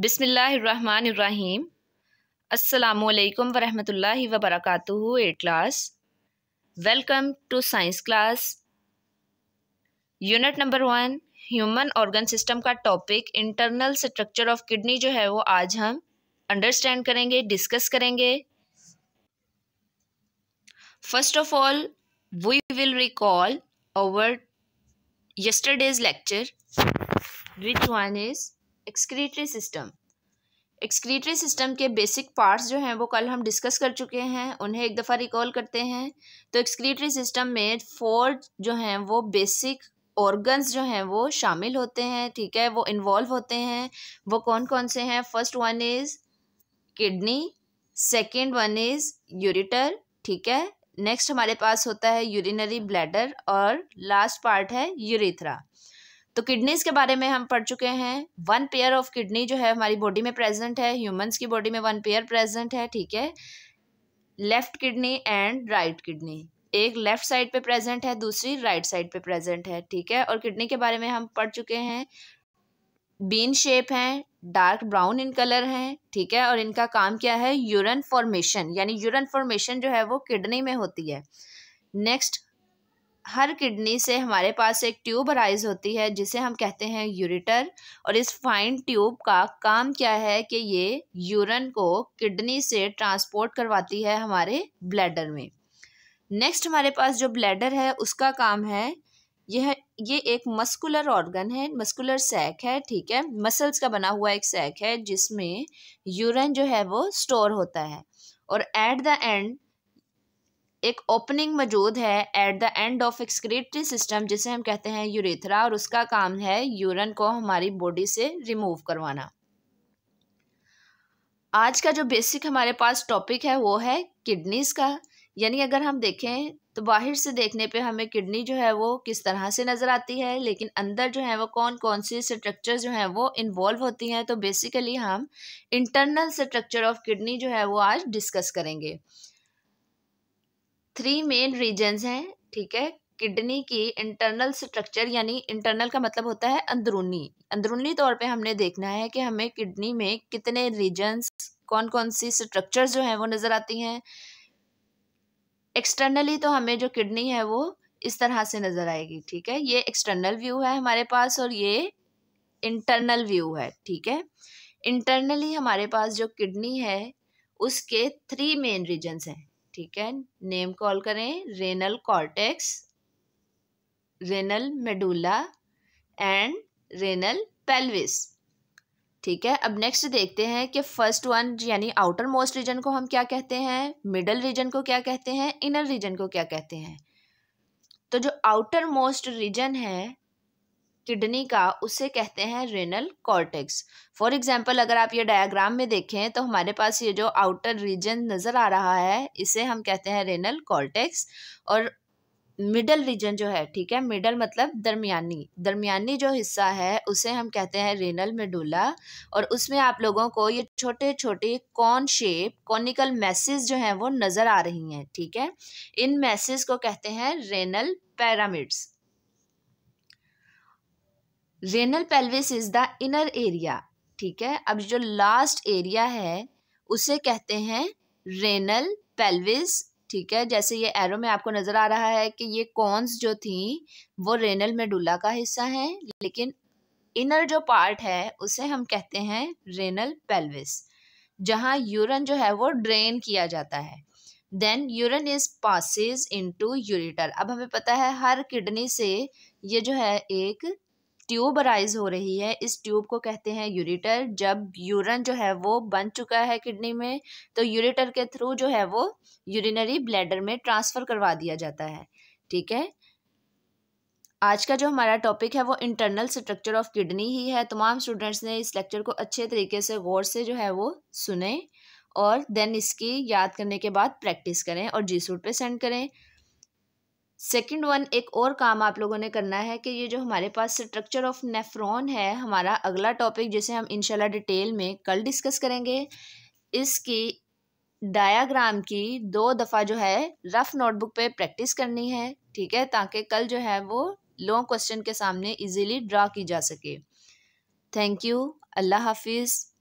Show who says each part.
Speaker 1: बिसमीम् अल्लाम वरहमतुल्लाहि वबरकातुहु eight class welcome to science class unit number one human organ system का topic internal structure of kidney जो है वो आज हम अंडरस्टैंड करेंगे डिस्कस करेंगे first of all we will recall over yesterday's lecture which one is excretory system excretory system के basic parts जो हैं वो कल हम डिस्कस कर चुके हैं उन्हें एक दफ़ा रिकॉल करते हैं तो एक्सक्रीटरी सिस्टम में फोर जो हैं वो बेसिक ऑर्गन्स जो हैं वो शामिल होते हैं ठीक है वो इन्वॉल्व होते हैं वो कौन कौन से हैं first one is kidney second one is ureter ठीक है नेक्स्ट हमारे पास होता है यूरिनरी ब्लैडर और लास्ट पार्ट है यूरिथ्रा तो किडनीज़ के बारे में हम पढ़ चुके हैं वन पेयर ऑफ किडनी जो है हमारी बॉडी में प्रेजेंट है ह्यूमंस की बॉडी में वन पेयर प्रेजेंट है ठीक है left kidney and right kidney एक लेफ़्ट साइड पे प्रेजेंट है दूसरी राइट साइड पे प्रेजेंट है ठीक है और किडनी के बारे में हम पढ़ चुके हैं बीन शेप हैं डार्क ब्राउन इन कलर हैं ठीक है और इनका काम क्या है यूरन फॉर्मेशन यानी यूरन फॉर्मेशन जो है वो किडनी में होती है नेक्स्ट हर किडनी से हमारे पास एक ट्यूब अराइज होती है जिसे हम कहते हैं यूरिटर और इस फाइन ट्यूब का काम क्या है कि ये यूरन को किडनी से ट्रांसपोर्ट करवाती है हमारे ब्लैडर में नेक्स्ट हमारे पास जो ब्लैडर है उसका काम है यह ये एक मस्कुलर ऑर्गन है मस्कुलर सैक है ठीक है मसल्स का बना हुआ एक सैक है जिसमें यूरन जो है वो स्टोर होता है और एट द एंड एक ओपनिंग मौजूद है at the end of excretory system जिसे हम कहते हैं यूरेथरा और उसका काम है यूरन को हमारी बॉडी से रिमूव करवाना आज का जो बेसिक हमारे पास टॉपिक है वो है किडनीज़ का यानी अगर हम देखें तो बाहर से देखने पे हमें किडनी जो है वो किस तरह से नज़र आती है लेकिन अंदर जो है वो कौन कौन सी स्ट्रक्चर जो हैं वो इन्वॉल्व होती हैं तो बेसिकली हम इंटरनल स्ट्रक्चर ऑफ किडनी जो है वो आज डिस्कस करेंगे थ्री मेन रीजन्स हैं ठीक है किडनी की इंटरनल स्ट्रक्चर यानी इंटरनल का मतलब होता है अंदरूनी अंदरूनी तौर पे हमने देखना है कि हमें किडनी में कितने रीजन्स कौन कौन सी स्ट्रक्चर जो हैं वो नज़र आती हैं एक्सटर्नली तो हमें जो किडनी है वो इस तरह से नज़र आएगी ठीक है ये एक्सटर्नल व्यू है हमारे पास और ये इंटरनल व्यू है ठीक है इंटरनली हमारे पास जो किडनी है उसके थ्री मेन रीजन्स हैं ठीक है नेम कॉल करें renal cortex renal medulla and renal pelvis ठीक है अब नेक्स्ट देखते हैं कि फर्स्ट वन यानी आउटर मोस्ट रीजन को हम क्या कहते हैं मिडल रीजन को क्या कहते हैं इनर रीजन को क्या कहते हैं तो जो आउटर मोस्ट रीजन है किडनी का उसे कहते हैं रेनल कॉर्टेक्स फॉर एग्जाम्पल अगर आप ये डायग्राम में देखें तो हमारे पास ये जो आउटर रीजन नज़र आ रहा है इसे हम कहते हैं रेनल कॉर्टेक्स और मिडल रीजन जो है ठीक है मिडल मतलब दरमियानी दरमियानी जो हिस्सा है उसे हम कहते हैं रेनल मेडुला और उसमें आप लोगों को ये छोटे छोटे कॉन शेप कॉनिकल मैसेज जो हैं वो नज़र आ रही हैं ठीक है इन मैसेज को कहते हैं renal pyramids renal pelvis is the inner area ठीक है अब जो लास्ट एरिया है उसे कहते हैं रेनल पेल्विस ठीक है जैसे ये एरो में आपको नज़र आ रहा है कि ये कॉन्स जो थी वो रेनल मेडुला का हिस्सा है लेकिन इनर जो पार्ट है उसे हम कहते हैं रेनल पेल्विस जहाँ यूरन जो है वो ड्रेन किया जाता है then urine is passes into ureter अब हमें पता है हर किडनी से ये जो है एक ट्यूब राइज हो रही है इस ट्यूब को कहते हैं यूरिटर जब यूरन जो है वो बन चुका है किडनी में तो यूरिटर के थ्रू जो है वो यूरिनरी ब्लैडर में ट्रांसफ़र करवा दिया जाता है ठीक है आज का जो हमारा टॉपिक है वो इंटरनल स्ट्रक्चर ऑफ किडनी ही है तमाम स्टूडेंट्स ने इस लेक्चर को अच्छे तरीके से गौर से जो है वो सुने और देन इसकी याद करने के बाद प्रैक्टिस करें और जी सूट पर सेंड करें सेकंड वन एक और काम आप लोगों ने करना है कि ये जो हमारे पास स्ट्रक्चर ऑफ नेफ्रॉन है हमारा अगला टॉपिक जिसे हम इनशाला डिटेल में कल डिस्कस करेंगे इसकी डायाग्राम की दो दफ़ा जो है रफ़ नोटबुक पे प्रैक्टिस करनी है ठीक है ताकि कल जो है वो लॉन्ग क्वेश्चन के सामने इजीली ड्रा की जा सके थैंक यू अल्लाह हाफिज़